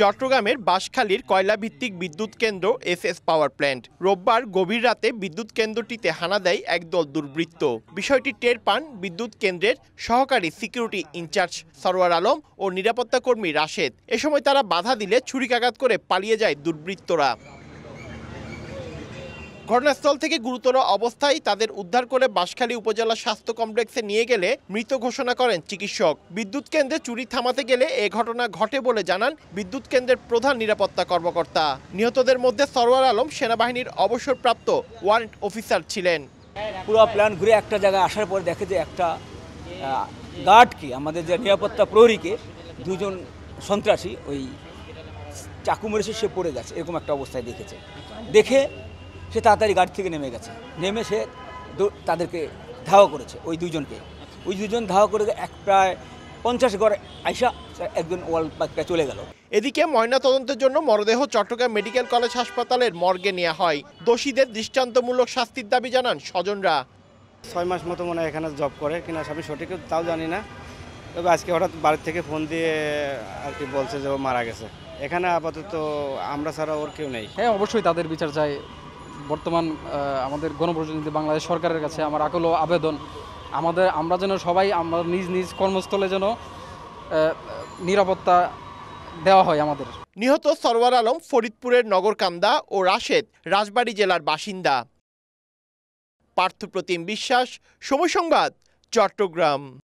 চট্টগ্রামের বাঁশখালীর কয়লাভিত্তিক বিদ্যুৎ কেন্দ্র এসএস পাওয়ার প্ল্যান্ট রোববার গভীর রাতে বিদ্যুৎ কেন্দ্রটিতে হানা দেয় একদল দুর্বৃত্ত বিষয়টি টের পান বিদ্যুৎ কেন্দ্রের সহকারী সিকিউরিটি ইনচার্জ সরোয়ার আলম ও নিরাপত্তাকর্মী রাশেদ এ সময় তারা বাধা দিলে ছুরিকাঘাত করে পালিয়ে যায় দুর্বৃত্তরা ঘটনাস্থল থেকে গুরুতর অবস্থায় তাদের উদ্ধার করে বাঁশখালী উপজেলা স্বাস্থ্য কমপ্লেক্সে নিয়ে গেলে মৃত ঘোষণা করেন চিকিৎসক বিদ্যুৎ কেন্দ্রে চুরি থামাতে গেলে এ ঘটনা ঘটে বলে জানান বিদ্যুৎ কেন্দ্রের প্রধান নিরাপত্তা কর্মকর্তা নিহতদের মধ্যে সরওয়ার আলম সেনাবাহিনীর অবসরপ্রাপ্ত ওয়ারেন্ট অফিসার ছিলেন পুরো প্ল্যান ঘুরে একটা জায়গায় আসার পর দেখে যে একটা গার্ডকে আমাদের যে নিরাপত্তা প্রহরীকে দুজন সন্ত্রাসী ওই চাকু মেরেছে সে পড়ে গেছে এরকম একটা অবস্থায় দেখেছে দেখে সে তাড়াতাড়ি গাড়ি থেকে নেমে গেছে নেমে সে তাদেরকে ধাওয়া করেছে ওই দুজনকে ওই দুজন ধাওয়া করে এক প্রায় পঞ্চাশ গড় আইসা একজন ওয়াল পাক্কা চলে গেল এদিকে ময়না তদন্তের জন্য মরদেহ চট্টগ্রাম মেডিকেল কলেজ হাসপাতালের মর্গে নেওয়া হয় দোষীদের দৃষ্টান্তমূলক শাস্তির দাবি জানান স্বজনরা ছয় মাস মতো মনে হয় এখানে জব করে কিনা আমি সঠিক তাও জানি না তবে আজকে হঠাৎ বাড়ির থেকে ফোন দিয়ে আর কি বলছে যে ও মারা গেছে এখানে আপাতত আমরা ছাড়া ওর কেউ নেই হ্যাঁ অবশ্যই তাদের বিচার চাই বর্তমান আমাদের গণপ্রতিনিধি বাংলাদেশ সরকারের কাছে আমার আকল আবেদন আমাদের আমরা যেন সবাই আমরা নিজ নিজ কর্মস্থলে যেন নিরাপত্তা দেওয়া হয় আমাদের নিহত সরওয়ার আলম ফরিদপুরের নগরকান্দা ও রাশেদ রাজবাড়ী জেলার বাসিন্দা পার্থপ্রতিম বিশ্বাস সময় সংবাদ চট্টগ্রাম